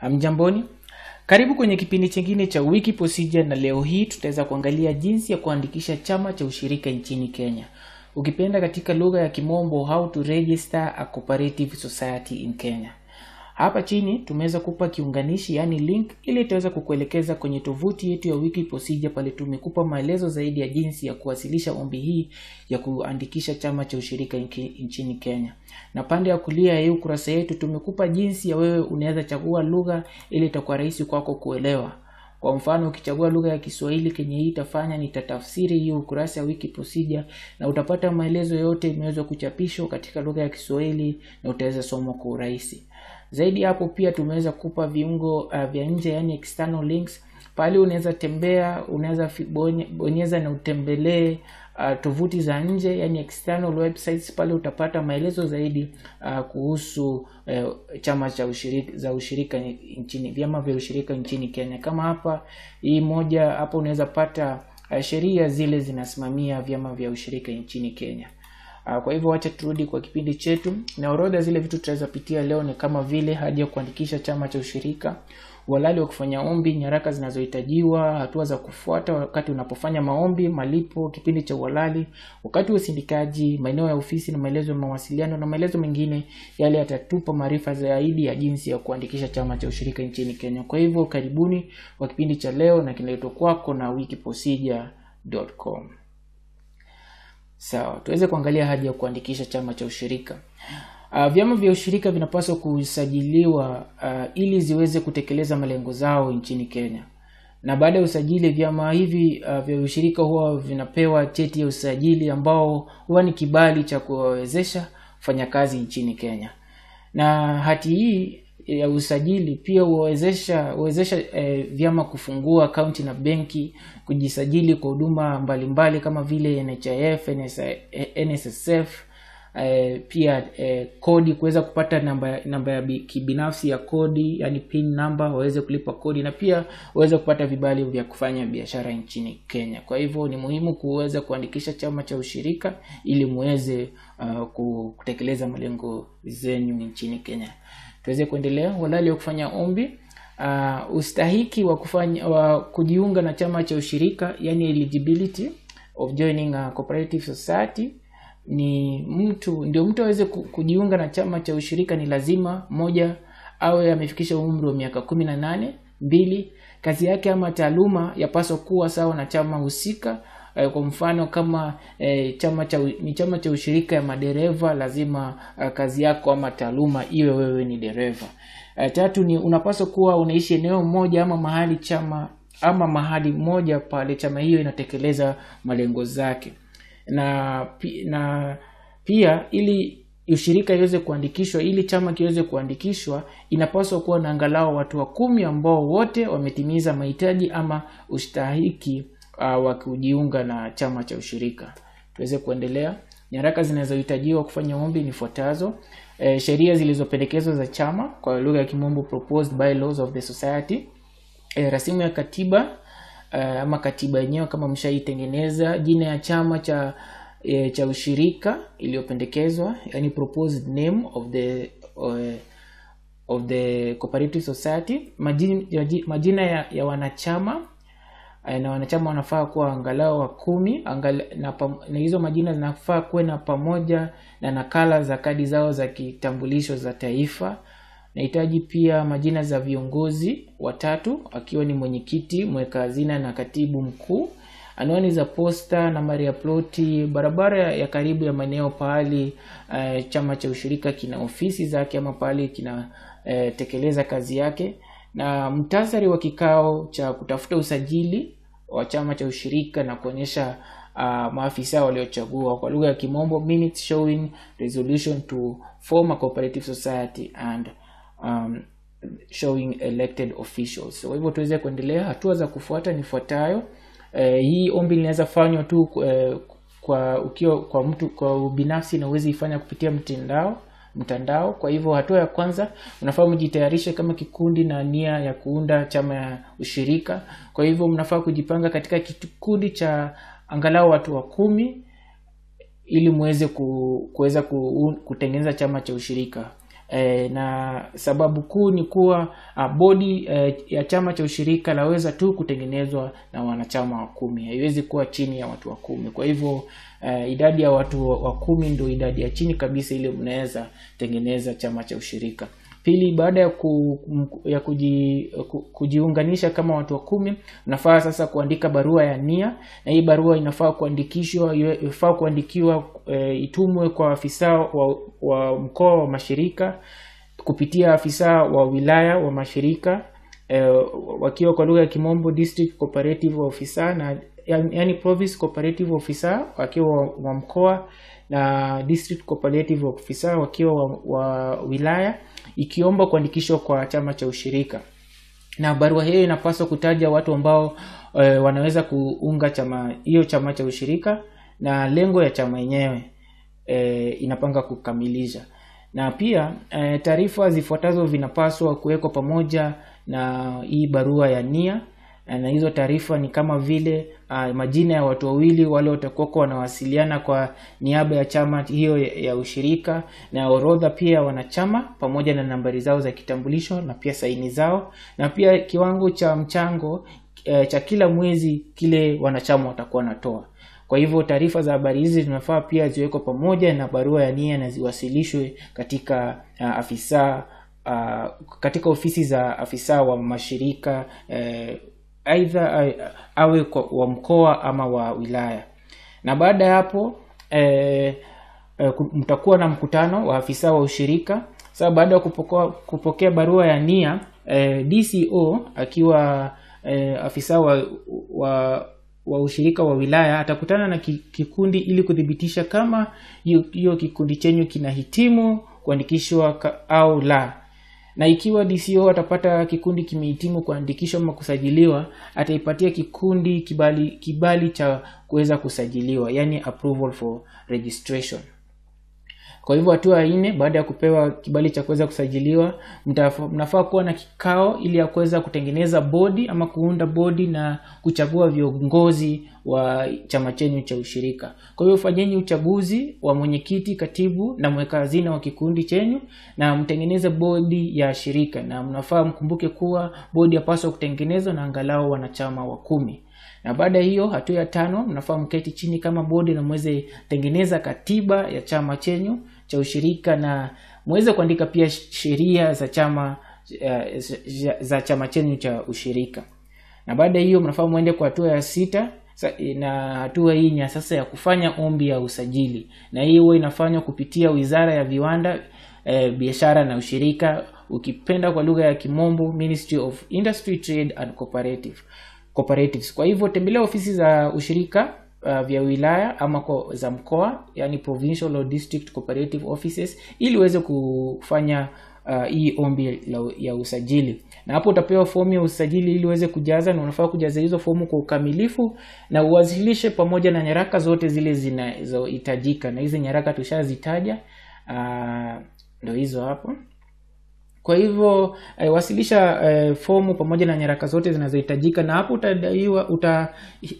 Hamjamboni, karibu kwenye kipindi chingine cha Wiki posija na leo hii tutaweza kuangalia jinsi ya kuandikisha chama cha ushirika nchini Kenya, ukipenda katika lugha ya Kimombo, how to register a cooperative society in Kenya. Hapa chini tumeweza kupa kiunganishi yani link ili itaweza kukuelekeza kwenye tovuti yetu ya Wiki posija pale tumekupa maelezo zaidi ya jinsi ya kuwasilisha ombi hii ya kuandikisha chama cha ushirika nchini Kenya. Na pande ya kulia ya ukurasa yetu tumekupa jinsi ya wewe unaweza chagua lugha ili itakuwa rahisi kwako kuelewa. Kwa mfano ukichagua lugha ya Kiswahili kenye hii itafanya nitatafsiri hiyo ukurasa ya Wiki posija na utapata maelezo yote imeweza kuchapishwa katika lugha ya Kiswahili na utaweza somo kwa urahisi. Zaidi hapo pia tumeweza kupa viungo uh, vya nje yani external links. Pale unaweza tembea, unaweza bonyeza na utembelee uh, tovuti za nje yani external websites. Pale utapata maelezo zaidi uh, kuhusu uh, chama cha ushirika, za ushirika nchini, vyama vya ushirika nchini Kenya. Kama hapa hii moja hapo unaweza pata uh, sheria zile zinasimamia vyama vya ushirika nchini Kenya. Ah, kwa hivyo wacha turudi kwa kipindi chetu, na orodha zile vitu tutawezapitia leo ni kama vile hadi ya kuandikisha chama cha ushirika, uhalali wa kufanya ombi, nyaraka zinazohitajiwa, hatua za kufuata wakati unapofanya maombi, malipo, kipindi cha uhalali, wakati wa usindikaji, maeneo ya ofisi na maelezo ya mawasiliano na maelezo mengine yale yatatupa maarifa zaidi ya jinsi ya kuandikisha chama cha ushirika nchini Kenya. Kwa hivyo karibuni kwa kipindi cha leo na kinaletwa kwako na wikiprocedure.com sawa tuweze kuangalia haja ya kuandikisha chama cha ushirika uh, vyama vya ushirika vinapaswa kusajiliwa uh, ili ziweze kutekeleza malengo zao nchini kenya na baada ya usajili vyama hivi uh, vya ushirika huwa vinapewa cheti ya usajili ambao huwa ni kibali cha kuwawezesha fanyakazi kazi nchini kenya na hati hii ya usajili pia huwezesha huwezesha e, vyama kufungua akaunti na benki, kujisajili kwa huduma mbalimbali kama vile NHIF, NSSF e, eh, pia e, kodi kuweza kupata namba namba ya kibinafsi ya kodi, yani pin number, waweze kulipa kodi na pia waweze kupata vibali vya kufanya biashara nchini Kenya. Kwa hivyo ni muhimu kuweza kuandikisha chama cha ushirika ili muweze uh, kutekeleza malengo zenyu nchini Kenya tuweze kuendelea walali wa kufanya ombi uh, ustahiki wa kufanya wa kujiunga na chama cha ushirika yani eligibility of joining a cooperative society ni mtu ndio mtu aweze kujiunga na chama cha ushirika ni lazima moja awe amefikisha umri wa miaka kumi na nane mbili kazi yake ama taaluma yapaswa kuwa sawa na chama husika eh, kwa mfano kama eh, chama cha, ni chama cha ushirika ya madereva lazima eh, kazi yako ama taaluma iwe wewe ni dereva eh, tatu ni unapaswa kuwa unaishi eneo moja ama mahali chama ama mahali moja pale chama hiyo inatekeleza malengo zake na na pia ili ushirika iweze kuandikishwa ili chama kiweze kuandikishwa inapaswa kuwa na angalau watu wa kumi ambao wote wametimiza mahitaji ama ustahiki uh, wakijiunga na chama cha ushirika. Tuweze kuendelea. Nyaraka zinazohitajiwa kufanya ombi ni fuatazo e, sheria zilizopendekezwa za chama kwa lugha ya kimombo proposed laws of the society, e, rasimu ya katiba Uh, ama katiba yenyewe kama mshaitengeneza, jina ya chama cha e, cha ushirika iliyopendekezwa, yani proposed name of the uh, of the cooperative society, majina, majina ya, ya wanachama Eh, na wanachama wanafaa kuwa angalau wa kumi angal, na, pam, na hizo majina zinafaa kuwe na pamoja na nakala za kadi zao za kitambulisho za taifa. Nahitaji pia majina za viongozi watatu akiwa ni mwenyekiti, mweka hazina na katibu mkuu, anwani za posta, nambari ya ploti, barabara ya karibu ya maeneo pahali eh, chama cha ushirika kina ofisi zake ama pahali kinatekeleza eh, kazi yake na mtasari wa kikao cha kutafuta usajili wa chama cha ushirika na kuonyesha uh, maafisa waliochagua kwa lugha ya kimombo minutes showing resolution to form a cooperative society and um, showing elected officials. So hivyo tuweze kuendelea, hatua za kufuata ni fuatayo. Eh, hii ombi linaweza fanywa tu eh, kwa ukiwa kwa mtu kwa ubinafsi na uwezi ifanya kupitia mtandao mtandao. Kwa hivyo, hatua ya kwanza mnafaa mjitayarishe kama kikundi na nia ya kuunda chama ya ushirika. Kwa hivyo, mnafaa kujipanga katika kikundi cha angalau watu wa kumi ili muweze kuweza kutengeneza chama cha ushirika e, na sababu kuu ni kuwa ah, bodi e, ya chama cha ushirika laweza tu kutengenezwa na wanachama wa kumi, haiwezi kuwa chini ya watu wa kumi. Kwa hivyo e, idadi ya watu wa kumi ndio idadi ya chini kabisa ile mnaweza tengeneza chama cha ushirika. Pili, baada ya, ku, ya kuji, ku, kujiunganisha kama watu wa kumi, nafaa sasa kuandika barua ya nia, na hii barua inafaa kuandikishwa, inafaa kuandikiwa e, itumwe kwa afisa wa, wa mkoa wa mashirika kupitia afisa wa wilaya wa mashirika e, wakiwa kwa lugha ya Kimombo district cooperative officer na yani province cooperative officer wakiwa wa mkoa na district cooperative officer wakiwa wa, wa wilaya ikiomba kuandikishwa kwa chama cha ushirika na barua hiyo inapaswa kutaja watu ambao e, wanaweza kuunga chama hiyo chama cha ushirika na lengo ya chama yenyewe e, inapanga kukamilisha na pia e, taarifa zifuatazo vinapaswa kuwekwa pamoja na hii barua ya nia na hizo taarifa ni kama vile uh, majina ya watu wawili wale watakuwako wanawasiliana kwa niaba ya chama hiyo ya ushirika, na orodha pia ya wanachama pamoja na nambari zao za kitambulisho na pia saini zao, na pia kiwango cha mchango e, cha kila mwezi kile wanachama watakuwa wanatoa. Kwa hivyo taarifa za habari hizi zinafaa pia ziwekwe pamoja na barua ya nia na ziwasilishwe katika uh, afisa Uh, katika ofisi za afisa wa mashirika eh, aidha awe wa mkoa ama wa wilaya. Na baada ya hapo e, e, mtakuwa na mkutano wa afisa wa ushirika. Sasa baada ya kupokea, barua ya nia e, DCO akiwa e, afisa wa, wa wa ushirika wa wilaya atakutana na kikundi ili kuthibitisha kama hiyo kikundi chenyu kinahitimu kuandikishwa au la na ikiwa DCO atapata kikundi kimehitimu kuandikishwa ama kusajiliwa, ataipatia kikundi kibali, kibali cha kuweza kusajiliwa, yani approval for registration. Kwa hivyo hatua ya nne, baada ya kupewa kibali cha kuweza kusajiliwa, mnafaa kuwa na kikao ili ya kuweza kutengeneza bodi ama kuunda bodi na kuchagua viongozi wa chama chenyu cha ushirika. Kwa hivyo fanyeni uchaguzi wa mwenyekiti, katibu na mweka hazina wa kikundi chenyu na mtengeneze bodi ya shirika, na mnafaa mkumbuke kuwa bodi yapaswa kutengenezwa na angalau wanachama wa kumi na baada ya hiyo hatua ya tano mnafaa mketi chini kama bodi na mweze tengeneza katiba ya chama chenyu cha ushirika na mweze kuandika pia sheria za chama eh, za chama chenyu cha ushirika na baada ya hiyo mnafaa mwende kwa hatua ya sita na hatua hii ni sasa ya kufanya ombi ya usajili na hii huwa inafanywa kupitia wizara ya viwanda e, biashara na ushirika ukipenda kwa lugha ya kimombo ministry of industry trade and cooperative cooperatives. Kwa hivyo tembelea ofisi za ushirika uh, vya wilaya ama kwa, za mkoa yani provincial or district cooperative offices ili uweze kufanya uh, hii ombi la, ya usajili na hapo utapewa fomu ya usajili ili uweze kujaza na unafaa kujaza hizo fomu kwa ukamilifu na uwasilishe pamoja na nyaraka zote zile zinazohitajika na hizi nyaraka tushazitaja uh, ndo hizo hapo kwa hivyo eh, wasilisha eh, fomu pamoja na nyaraka zote zinazohitajika, na hapo utadaiwa uta,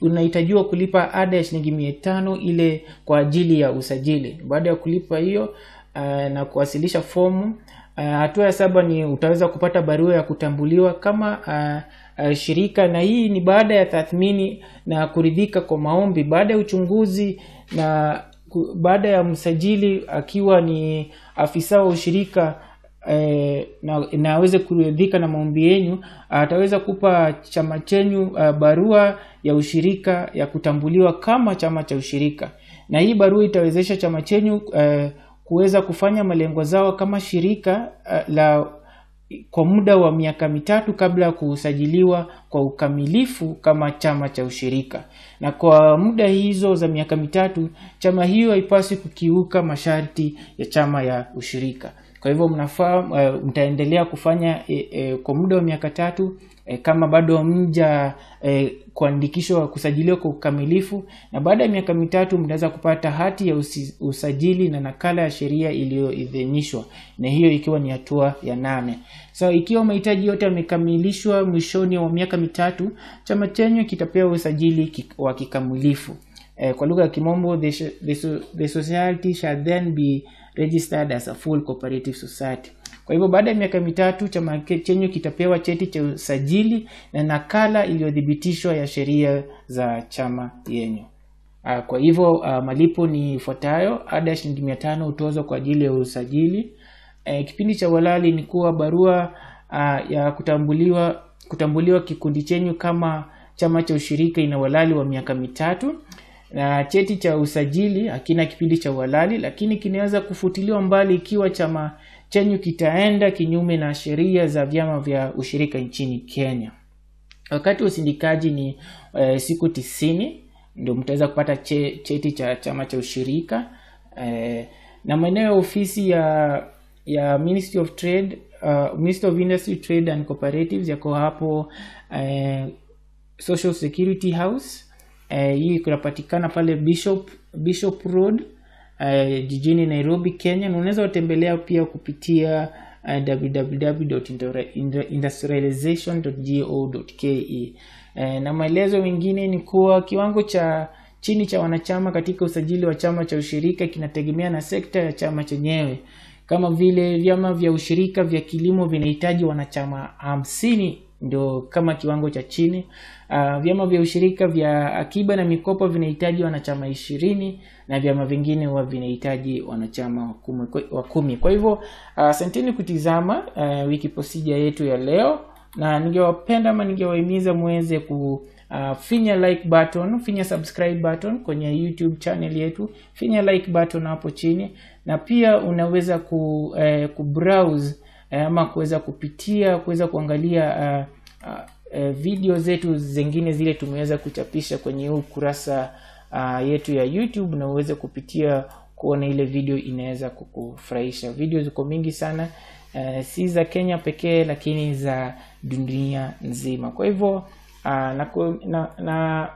unahitajiwa kulipa ada ya shilingi mia tano ile kwa ajili ya usajili. Baada ya kulipa hiyo eh, na kuwasilisha fomu eh, hatua ya saba ni utaweza kupata barua ya kutambuliwa kama eh, eh, shirika, na hii ni baada ya tathmini na kuridhika kwa maombi, baada ya uchunguzi na baada ya msajili akiwa ni afisa wa ushirika e, na, aweze kuridhika na maombi yenyu, ataweza kupa chama chenyu eh, barua ya ushirika ya kutambuliwa kama chama cha ushirika, na hii barua itawezesha chama chenyu e, kuweza kufanya malengo zao kama shirika a, la kwa muda wa miaka mitatu kabla ya kusajiliwa kwa ukamilifu kama chama cha ushirika. Na kwa muda hizo za miaka mitatu, chama hiyo haipaswi kukiuka masharti ya chama ya ushirika kwa hivyo mnafaa uh, mtaendelea kufanya e, e, kwa muda wa miaka tatu e, kama bado mja e, kuandikishwa kusajiliwa kwa ukamilifu na baada ya miaka mitatu mtaweza kupata hati ya usi, usajili na nakala ya sheria iliyoidhinishwa na hiyo ikiwa ni hatua ya nane so ikiwa mahitaji yote yamekamilishwa mwishoni wa miaka mitatu chama chenyu kitapewa usajili wa kikamilifu e, kwa lugha ya kimombo the, the, the society shall then be registered as a full cooperative society. Kwa hivyo baada ya miaka mitatu chama chenyu kitapewa cheti cha usajili na nakala iliyothibitishwa ya sheria za chama yenyu. Ah, kwa hivyo ah, malipo ni ifuatayo: ada ya shilingi mia tano hutozwa kwa ajili ya usajili. Eh, kipindi cha walali ni kuwa barua ah, ya kutambuliwa kutambuliwa kikundi chenyu kama chama cha ushirika ina walali wa miaka mitatu na cheti cha usajili hakina kipindi cha uhalali, lakini kinaweza kufutiliwa mbali ikiwa chama chenyu kitaenda kinyume na sheria za vyama vya ushirika nchini Kenya. Wakati wa usindikaji ni e, siku tisini ndio mtaweza kupata che, cheti cha chama cha ushirika e, na maeneo ya ofisi ya ya Ministry of Trade, uh, Ministry of Industry, Trade and Cooperatives yako hapo eh, Social Security House Eh, hii e, kunapatikana pale Bishop, Bishop Road e, jijini Nairobi, Kenya, na unaweza watembelea pia kupitia eh, www.industrialization.go.ke. E, na maelezo mengine ni kuwa kiwango cha chini cha wanachama katika usajili wa chama cha ushirika kinategemea na sekta ya chama chenyewe. Kama vile vyama vya ushirika vya kilimo vinahitaji wanachama hamsini ndio kama kiwango cha chini. Uh, vyama vya ushirika vya akiba na mikopo vinahitaji wanachama ishirini na vyama vingine huwa vinahitaji wanachama wa kumi. Kwa hivyo ah, asanteni uh, kutizama uh, wiki posija yetu ya leo, na ningewapenda ama ningewahimiza muweze ku Uh, finya like button, finya subscribe button kwenye YouTube channel yetu, finya like button hapo chini, na pia unaweza ku, eh, kubrowse Eh, ama kuweza kupitia kuweza kuangalia uh, uh, uh, video zetu zingine zile tumeweza kuchapisha kwenye huu kurasa uh, yetu ya YouTube na uweze kupitia kuona ile video inaweza kukufurahisha. Video ziko mingi sana uh, si za Kenya pekee, lakini za dunia nzima. Kwa hivyo uh, na, na, na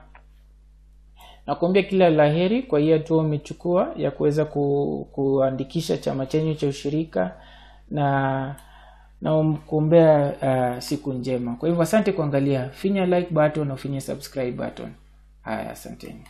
nakuambia kila laheri kwa hii hatua umechukua ya kuweza ku, kuandikisha chama chenyu cha ushirika na naumkuombea uh, siku njema. Kwa hivyo asante kuangalia, finya like button na finya subscribe button. Haya, asanteni.